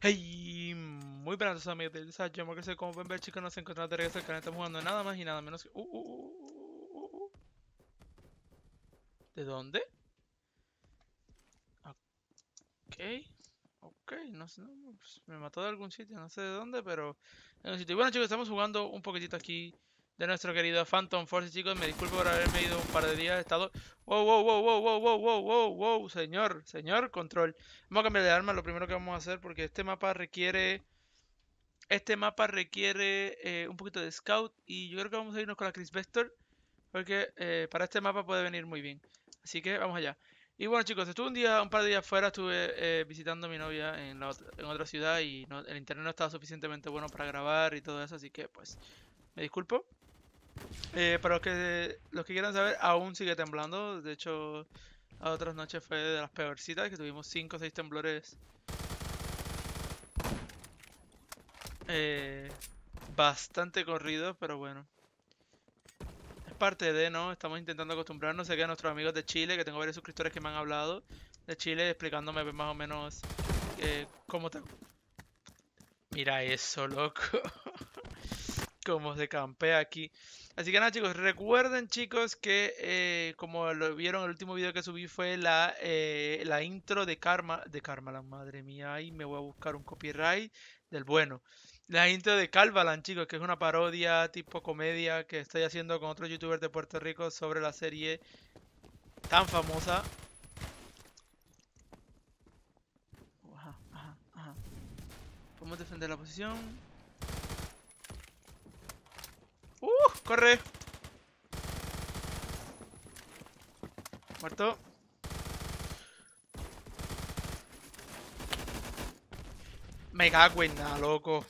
Hey, muy buenas amigos del Desayuno, yo se como pueden ver chicos nos encontramos de regreso al canal, estamos jugando nada más y nada menos que... Uh, uh, uh, ¿De dónde? Ok, ok, no sé, no, pues, me mató de algún sitio, no sé de dónde, pero... En el sitio. Y bueno chicos, estamos jugando un poquitito aquí de nuestro querido Phantom Force, chicos. Me disculpo por haberme ido un par de días. He estado. Wow, wow, wow, wow, wow, wow, wow, wow, wow, señor, señor, control. Vamos a cambiar de arma, lo primero que vamos a hacer, porque este mapa requiere. Este mapa requiere eh, un poquito de scout. Y yo creo que vamos a irnos con la Chris Vector. Porque eh, para este mapa puede venir muy bien. Así que vamos allá. Y bueno chicos, estuve un día, un par de días fuera, estuve eh, visitando a mi novia en, la otra, en otra ciudad y el internet no estaba suficientemente bueno para grabar y todo eso, así que pues me disculpo. Eh, para los que, los que quieran saber, aún sigue temblando. De hecho, a otras noches fue de las peorcitas, que tuvimos 5 o 6 temblores. Eh, bastante corridos, pero bueno. Es parte de, ¿no? Estamos intentando acostumbrarnos. Sé a nuestros amigos de Chile, que tengo varios suscriptores que me han hablado de Chile, explicándome más o menos eh, cómo te... Mira eso, loco. como se campea aquí. Así que nada, chicos, recuerden, chicos, que eh, como lo vieron, el último video que subí fue la, eh, la intro de Karma. De Karma, la madre mía, ahí me voy a buscar un copyright del bueno. La intro de Calvalan, chicos, que es una parodia tipo comedia que estoy haciendo con otros youtuber de Puerto Rico sobre la serie tan famosa Vamos a defender la posición. ¡Uh! ¡Corre! Muerto. Me cago en nada, loco.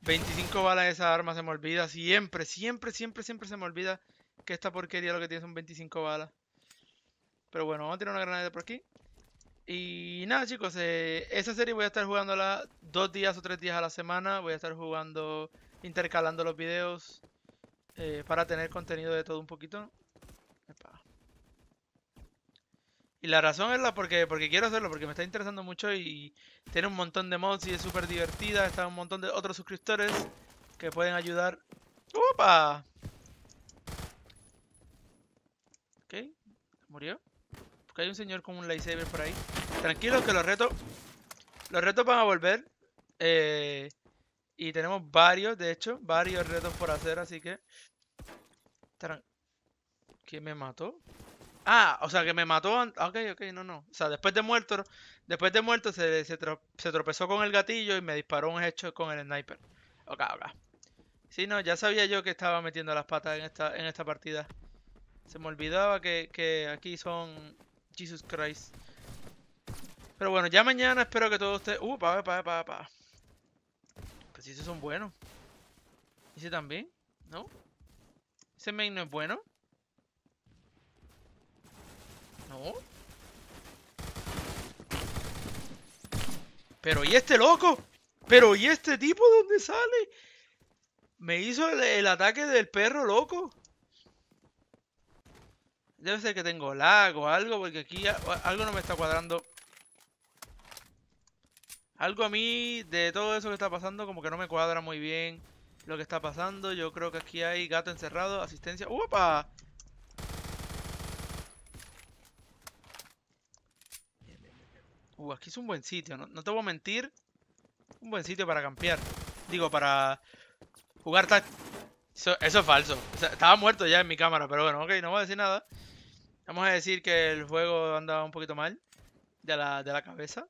25 balas de esa arma se me olvida. Siempre, siempre, siempre, siempre se me olvida que esta porquería lo que tiene son 25 balas. Pero bueno, vamos a tirar una granada por aquí. Y nada, chicos, eh, esa serie voy a estar jugándola dos días o tres días a la semana. Voy a estar jugando intercalando los videos eh, para tener contenido de todo un poquito. Y la razón es la porque, porque quiero hacerlo, porque me está interesando mucho y tiene un montón de mods y es súper divertida. Está un montón de otros suscriptores que pueden ayudar. ¡Opa! Ok, murió. Porque hay un señor con un lightsaber por ahí. Tranquilo que los retos. Los retos van a volver. Eh, y tenemos varios, de hecho, varios retos por hacer, así que... ¿Quién me mató? Ah, o sea, que me mató... Ah, ok, ok, no, no. O sea, después de muerto, después de muerto se, tropezó con el gatillo y me disparó un hecho con el sniper. Ok, ok. Sí, no, ya sabía yo que estaba metiendo las patas en esta, en esta partida. Se me olvidaba que, que aquí son... Jesus Christ. Pero bueno, ya mañana espero que todo esté... Uh, pa, pa, pa, pa si esos son buenos. Ese también, ¿no? Ese main no es bueno. No. Pero ¿y este loco? Pero ¿y este tipo dónde sale? Me hizo el, ataque del perro loco. Debe ser que tengo lag o algo, porque aquí algo no me está cuadrando. Algo a mí de todo eso que está pasando como que no me cuadra muy bien lo que está pasando. Yo creo que aquí hay gato encerrado, asistencia... ¡Upa! Uh, aquí es un buen sitio, no, no te voy a mentir. Un buen sitio para campear. Digo, para jugar tal Eso, es falso. estaba muerto ya en mi cámara, pero bueno, ok, no voy a decir nada. Vamos a decir que el juego anda un poquito mal de la cabeza.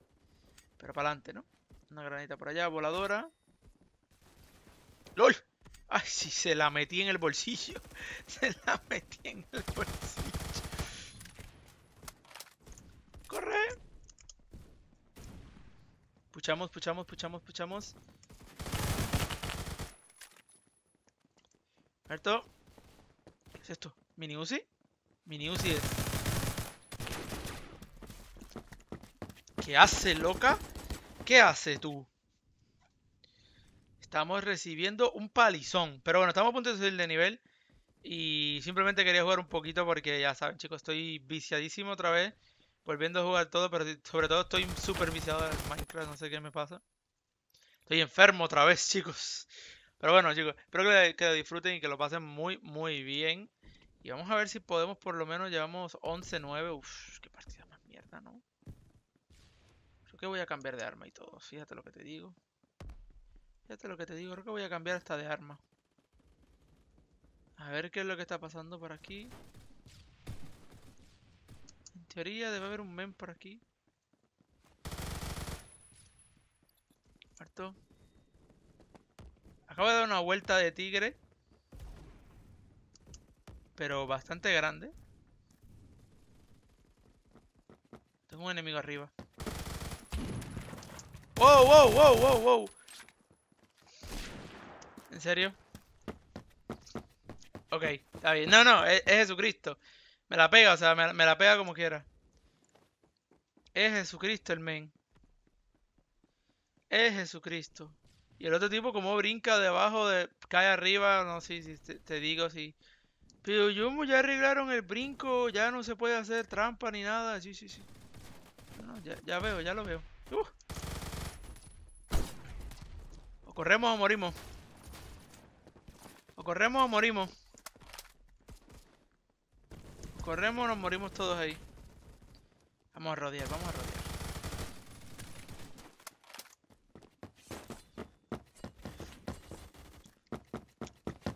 Pero para adelante, ¿no? Una granita por allá, voladora. ¡Lol! ¡Ay, si Se la metí en el bolsillo. Se la metí en el bolsillo. ¡Corre! Puchamos, puchamos, puchamos, puchamos. ¿Qué es esto? ¿Mini Uzi? Mini Uzi es. ¿Qué hace, loca? ¿Qué haces tú? Estamos recibiendo un palizón. Pero bueno, estamos a punto de subir de nivel. Y simplemente quería jugar un poquito porque ya saben, chicos, estoy viciadísimo otra vez. Volviendo a jugar todo, pero sobre todo estoy súper viciado Minecraft, no sé qué me pasa. Estoy enfermo otra vez, chicos. Pero bueno, chicos, espero que, que lo disfruten y que lo pasen muy, muy bien. Y vamos a ver si podemos, por lo menos, llevamos 11-9. Uf, qué partida más mierda, ¿no? que voy a cambiar de arma y todo. Fíjate lo que te digo. Fíjate lo que te digo. Creo que voy a cambiar hasta de arma. A ver qué es lo que está pasando por aquí. En teoría debe haber un men por aquí. Muerto. Acabo de dar una vuelta de tigre. Pero bastante grande. Tengo un enemigo arriba. Wow, wow, wow, wow, wow. ¿En serio? Ok, está bien. No, no, es, Jesucristo. Me la pega, o sea, me, la pega como quiera. Es Jesucristo el men. Es Jesucristo. Y el otro tipo como brinca debajo de... Cae arriba, no sé si te, digo, sí. Pero yo ya arreglaron el brinco, ya no se puede hacer trampa ni nada. Sí, sí, sí. ya, veo, ya lo veo. Uh corremos o morimos. O corremos o morimos. corremos o nos morimos todos ahí. Vamos a rodear, vamos a rodear.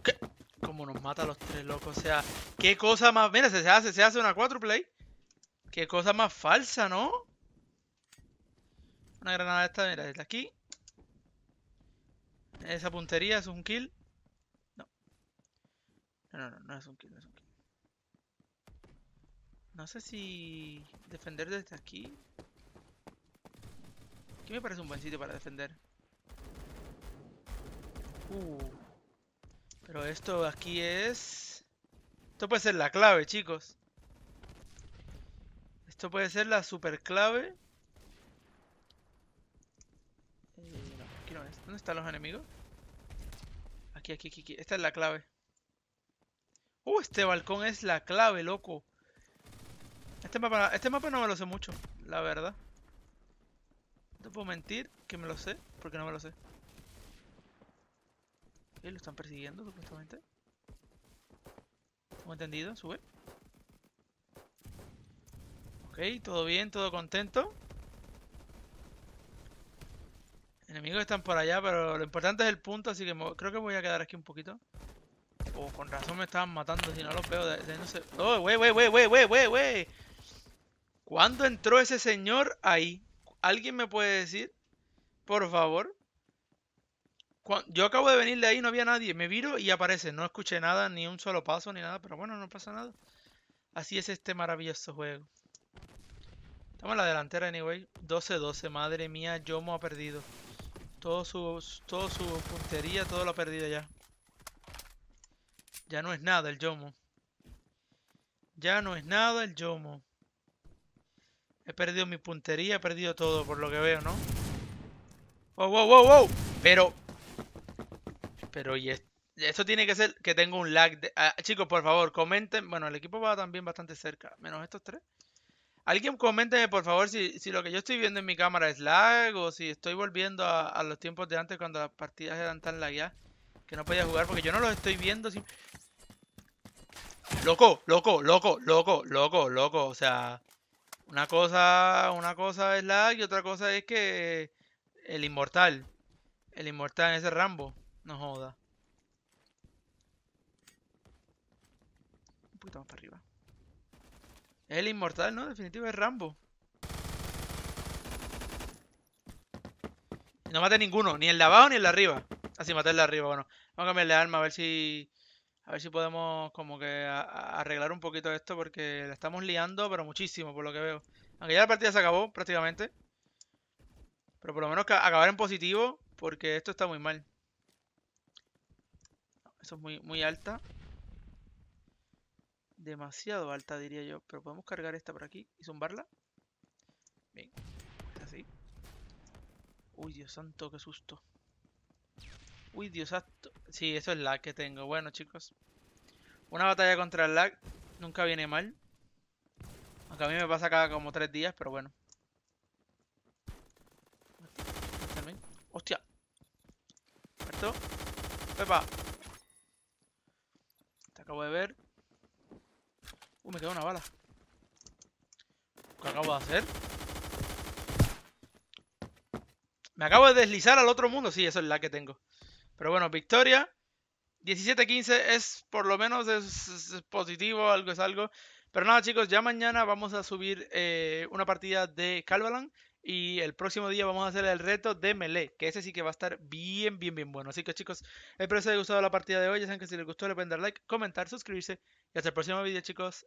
¿Qué? ¿Cómo nos mata a los tres locos. O sea, qué cosa más... Mira, se hace, se hace una 4 play. Qué cosa más falsa, ¿no? Una granada esta, mira, desde aquí. Esa puntería es un kill. No. No, no, no, no es un kill, no es un kill. No sé si defender desde aquí. Aquí me parece un buen sitio para defender. Uh. Pero esto aquí es... Esto puede ser la clave, chicos. Esto puede ser la super clave. Eh, no, aquí no es. ¿Dónde están los enemigos? Esta es la clave. Uh, este balcón es la clave, loco. Este mapa, este mapa no me lo sé mucho, la verdad. No puedo mentir que me lo sé, porque no me lo sé. ¿Eh? ¿Lo están persiguiendo, supuestamente? ¿Cómo entendido? Sube. Ok, todo bien, todo contento. Enemigos están por allá, pero lo importante es el punto, así que creo que voy a quedar aquí un poquito. Oh, con razón me estaban matando, si no los veo, Oh, wey, wey, wey, wey, wey, wey, ¿Cuándo entró ese señor ahí? ¿Alguien me puede decir? Por favor. Yo acabo de venir de ahí, no había nadie. Me viro y aparece. No escuché nada, ni un solo paso, ni nada. Pero bueno, no pasa nada. Así es este maravilloso juego. Estamos en la delantera, anyway. 12-12. Madre mía, Yomo ha perdido. Todo su, todo su puntería, todo lo ha perdido ya. Ya no es nada el Yomo. Ya no es nada el Yomo. He perdido mi puntería, he perdido todo por lo que veo, ¿no? ¡Wow, wow, wow, wow! Pero... Pero y esto, tiene que ser que tengo un lag de... Ah, chicos, por favor, comenten. Bueno, el equipo va también bastante cerca. Menos estos tres. Alguien coménteme por favor si, lo que yo estoy viendo en mi cámara es lag o si estoy volviendo a, los tiempos de antes cuando las partidas eran tan ya, que no podía jugar porque yo no los estoy viendo. Loco, loco, loco, loco, loco, loco. O sea, una cosa, una cosa es lag y otra cosa es que el inmortal, el inmortal en ese Rambo, no joda. Un poquito más para arriba. Es el inmortal, ¿no? Definitivo es Rambo. No mate ninguno, ni el de abajo ni el de arriba. Así ah, matarle de arriba, bueno. Vamos a cambiarle arma a ver si. A ver si podemos como que arreglar un poquito esto porque la estamos liando, pero muchísimo por lo que veo. Aunque ya la partida se acabó prácticamente. Pero por lo menos acabar en positivo porque esto está muy mal. Eso es muy, muy alta demasiado alta, diría yo. Pero podemos cargar esta por aquí y zumbarla. Bien, así. Uy, Dios santo, qué susto. Uy, Dios santo. Sí, eso es lag que tengo. Bueno, chicos. Una batalla contra el lag nunca viene mal. Aunque a mí me pasa cada como tres días, pero bueno. ¡Hostia! ¿Muerto? ¡Pepa! Te acabo de ver. Uh, me quedó una bala. ¿Qué acabo de hacer? Me acabo de deslizar al otro mundo. Sí, eso es la que tengo. Pero bueno, victoria. 17-15 es por lo menos positivo, algo es algo. Pero nada chicos, ya mañana vamos a subir eh, una partida de Calvalan y el próximo día vamos a hacer el reto de Melee, que ese sí que va a estar bien, bien, bien bueno. Así que chicos, espero que les haya gustado la partida de hoy. Ya saben que si les gustó le pueden dar like, comentar, suscribirse. Y hasta el próximo video chicos.